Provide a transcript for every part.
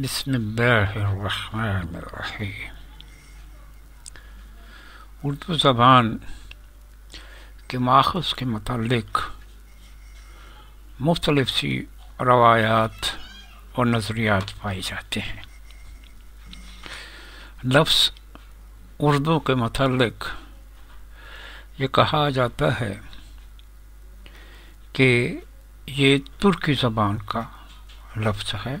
بسم الله الرحمन الरहीम उर्दू ज़बान के माखज़ के मतलब मुख्तलफ़ सी रवायात और नज़रियात पाए जाते हैं लफ्ज़ उर्दू के मतलब ये कहा जाता है कि ये तुर्की ज़बान का लफ्ज़ है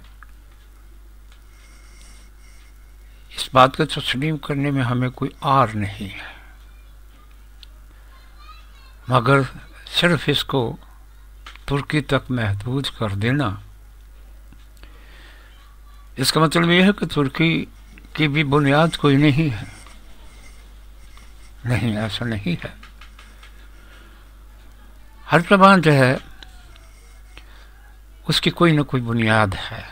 इस बात को तस्लीम करने में हमें कोई आर नहीं है मगर सिर्फ इसको तुर्की तक महदूद कर देना इसका मतलब यह है कि तुर्की की भी बुनियाद कोई नहीं है नहीं ऐसा नहीं है हर प्रमाण जो है उसकी कोई ना कोई बुनियाद है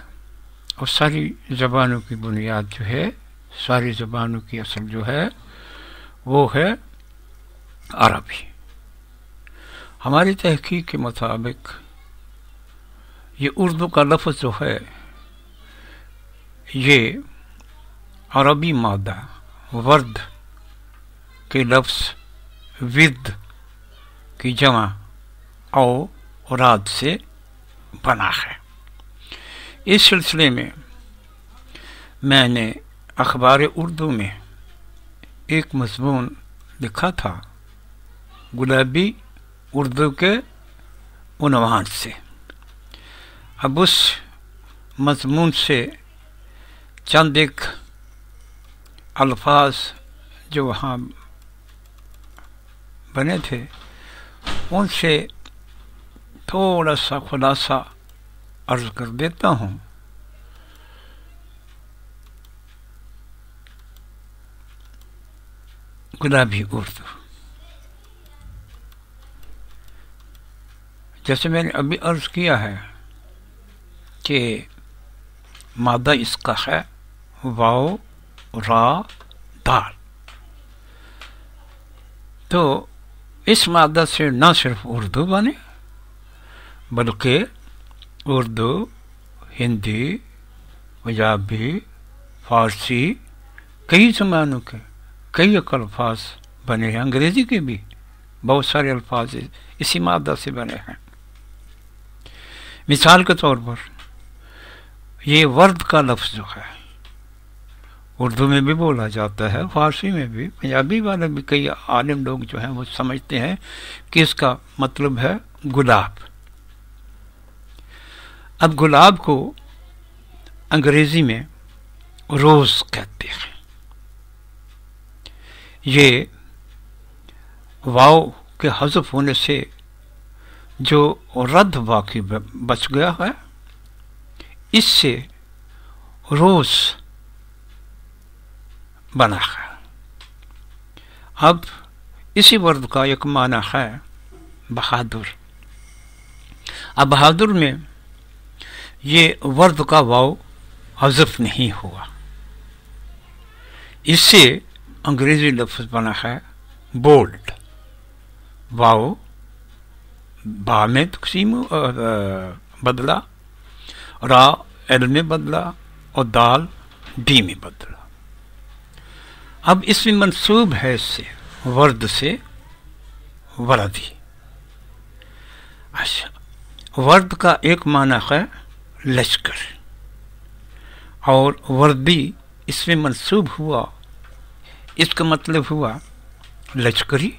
और सारी ज़बानों की बुनियाद जो है सारी ज़बानों की असल जो है वो है अरबी हमारी तहकीक के मुताबिक ये उर्दू का लफ्ज़ जो है ये अरबी मादा वर्द के लफ्ज़ विद की जमा औरद से बना है इस सिलसिले में मैंने अखबार उर्दू में एक मजमून लिखा था गुलाबी उर्दू के उनवान से अब उस मजमून से चंद एक अल्फाज जो वहाँ बने थे उनसे थोड़ा सा खुलासा अर्ज़ कर देता हूँ गुलाबी उर्दू जैसे मैंने अभी अर्ज़ किया है कि मादा इसका है वाओ रा दाल तो इस मादा से ना सिर्फ उर्दू बने बल्कि उर्दू हिंदी पंजाबी फारसी कई जमानों के कई अल्फाज बने हैं अंग्रेज़ी के भी बहुत सारे अल्फाज इसी मादा से बने हैं मिसाल के तौर पर ये वर्द का लफ्ज़ जो है उर्दू में भी बोला जाता है फारसी में भी पंजाबी वाले भी कई आलिम लोग जो हैं वो समझते हैं कि इसका मतलब है गुलाब अब गुलाब को अंग्रेज़ी में रोज़ कहते हैं ये वाव के हजफ होने से जो रद्द बाकी बच गया है इससे रोज बना है अब इसी वर्द का एक माना है बहादुर अब बहादुर में ये वर्द का वाव हजफ नहीं हुआ इससे अंग्रेजी लफ्ज बना है बोल्ट वाओ बा में तकसीम तो बदला रा एल में बदला और दाल डी में बदला अब इसमें मंसूब है इससे वर्द से वर्दी अच्छा वर्द का एक माना है लश्कर और वर्दी इसमें मंसूब हुआ इसका मतलब हुआ लश्करी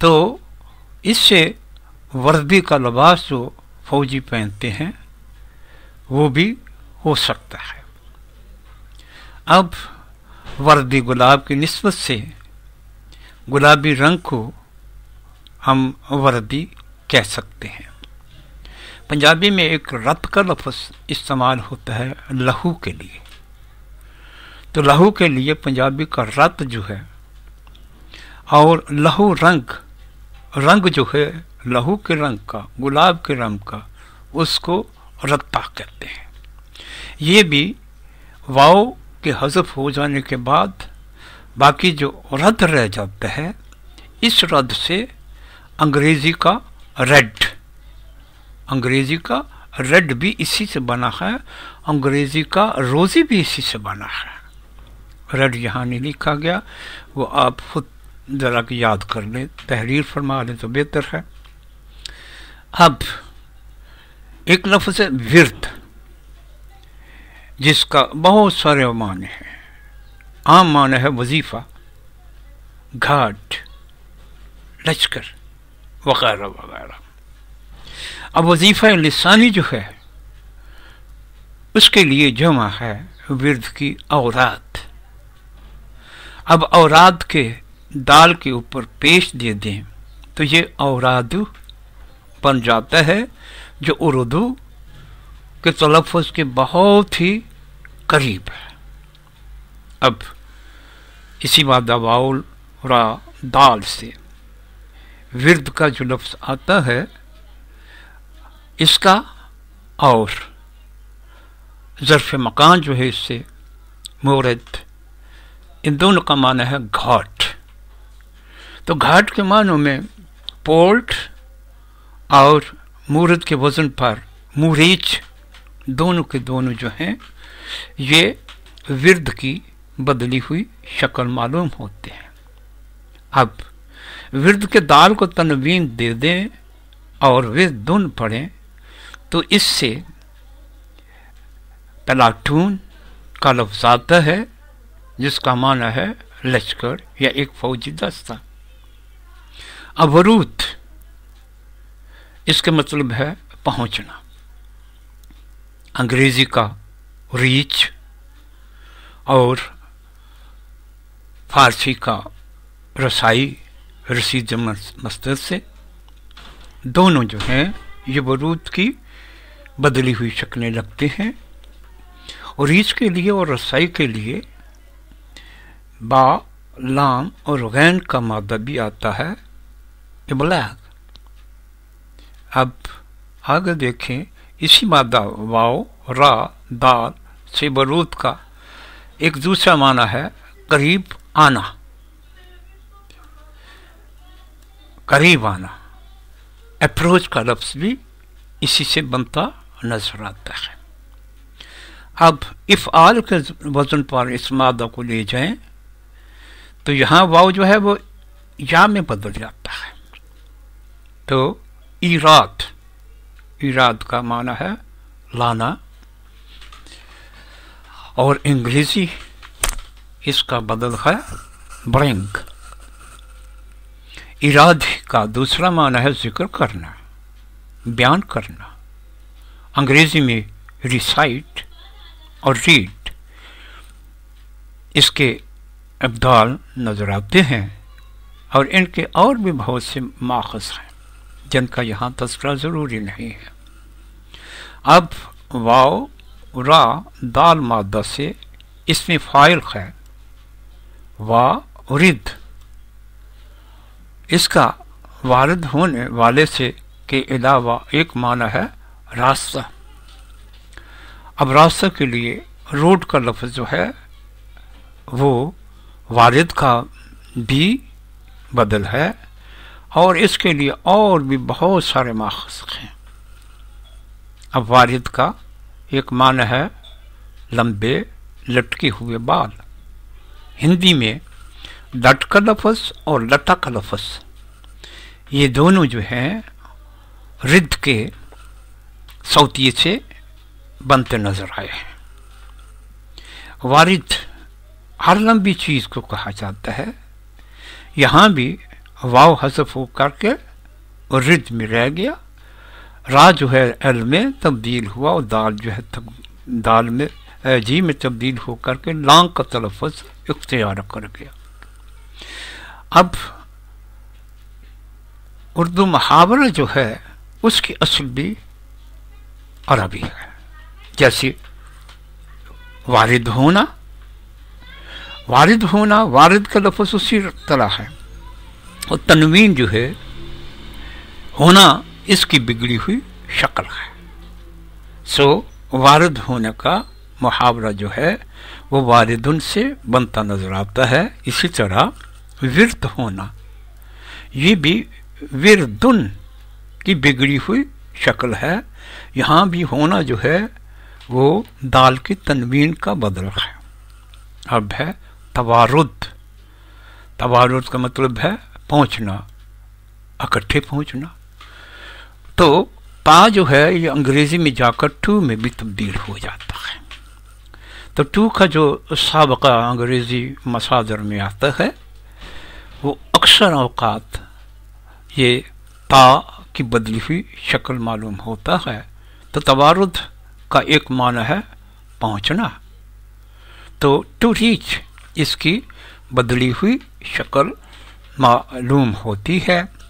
तो इससे वर्दी का लबास जो फौजी पहनते हैं वो भी हो सकता है अब वर्दी गुलाब की नस्बत से गुलाबी रंग को हम वर्दी कह सकते हैं पंजाबी में एक रत का लफ्ज़ इस्तेमाल होता है लहू के लिए तो लहू के लिए पंजाबी का रत जो है और लहू रंग रंग जो है लहू के रंग का गुलाब के रंग का उसको रत्ता कहते हैं ये भी वाओ के हजफ हो जाने के बाद बाकी जो रद रह जाता है इस रद से अंग्रेजी का रेड अंग्रेजी का रेड भी इसी से बना है अंग्रेजी का रोजी भी इसी से बना है रट नहीं लिखा गया वो आप खुद ज़रा याद कर लें तहरीर फरमा लें तो बेहतर है अब एक लफ्ज़ है विरत जिसका बहुत सारे मान है आम मान है वजीफ़ा घाट लश्कर वगैरह वगैरह अब वजीफ़ा लसानी जो है उसके लिए जमा है विरध की औरत अब औराद के दाल के ऊपर पेश दे दें तो ये औरादु बन जाता है जो उर्दू के तलफ़ के बहुत ही करीब है अब इसी बाउल रा दाल से विर्द का जो लफ्ज़ आता है इसका और ज़रफ़ मकान जो है इससे मोरद इन दोनों का माना है घाट तो घाट के मानों में पोर्ट और मूर्त के वजन पर मुरीच दोनों के दोनों जो हैं ये विरध की बदली हुई शक्ल मालूम होते हैं अब विरध के दाल को तनवीन दे दें और वे दुन पढ़ें तो इससे प्लाटून का लफ्ज आता है जिसका माना है लश्कर या एक फौजी दस्ता अवरूथ इसके मतलब है पहुंचना अंग्रेजी का रीच और फारसी का रसाई रसी मस्तर से दोनों जो हैं ये वरूद की बदली हुई शक्लें लगते हैं और रीच के लिए और रसाई के लिए बा लाम और गैन का मादा भी आता है इबलैग अब आगे देखें इसी मादा वाओ रा दाल से बरूद का एक दूसरा माना है करीब आना करीब आना अप्रोच का लफ्स भी इसी से बनता नजर आता है अब इफ आल के वजन पर इस मादा को ले जाएं तो यहाँ वाव जो है वो या में बदल जाता है तो इराद इराद का माना है लाना और अंग्रेजी इसका बदल है ब्रैंक इरादे का दूसरा माना है जिक्र करना बयान करना अंग्रेजी में रिसाइट और रीड इसके अब्दाल नज़र आते हैं और इनके और भी बहुत से माखज हैं जिनका यहाँ तस्करा ज़रूरी नहीं है अब वाओ रा दाल मादा से इसमें फ़ाइल है वा रिद इसका वारद होने वाले से के अलावा एक माना है रास्ता अब रास्ता के लिए रोड का लफ्ज़ जो है वो वारिद का भी बदल है और इसके लिए और भी बहुत सारे माखज हैं अब वारिद का एक मान है लंबे लटके हुए बाल हिंदी में लट का लफज और लता का लफज ये दोनों जो हैं रिद के सौतीय से बनते नजर आए हैं वारिद हर लंबी चीज को कहा जाता है यहाँ भी वाव हसफ हो करके और रिद में रह गया रा जो है एल में तब्दील हुआ और दाल जो है तब दाल में जी में तब्दील हो करके लांग का तलफ़ इख्तियार कर गया अब उर्दू मुहावरा जो है उसकी असल भी अरबी है जैसे वालिद होना वारिद होना वारिद का लफ्ज़ उसी तरह है और तनवीन जो है होना इसकी बिगड़ी हुई शक्ल है सो वारद होने का मुहावरा जो है वो वारिदन से बनता नज़र आता है इसी तरह विरत होना ये भी विरदुन की बिगड़ी हुई शक्ल है यहाँ भी होना जो है वो दाल की तनवीन का बदल है अब है तवारुद तवारुद का मतलब है पहुंचना इकट्ठे पहुंचना तो पा जो है ये अंग्रेजी में जाकर टू में भी तब्दील हो जाता है तो टू का जो सबका अंग्रेजी मसादर में आता है वो अक्सर अवकात ये ता की बदली हुई शक्ल मालूम होता है तो तवारुद का एक मान है पहुंचना तो टू रीच इसकी बदली हुई शक्ल मालूम होती है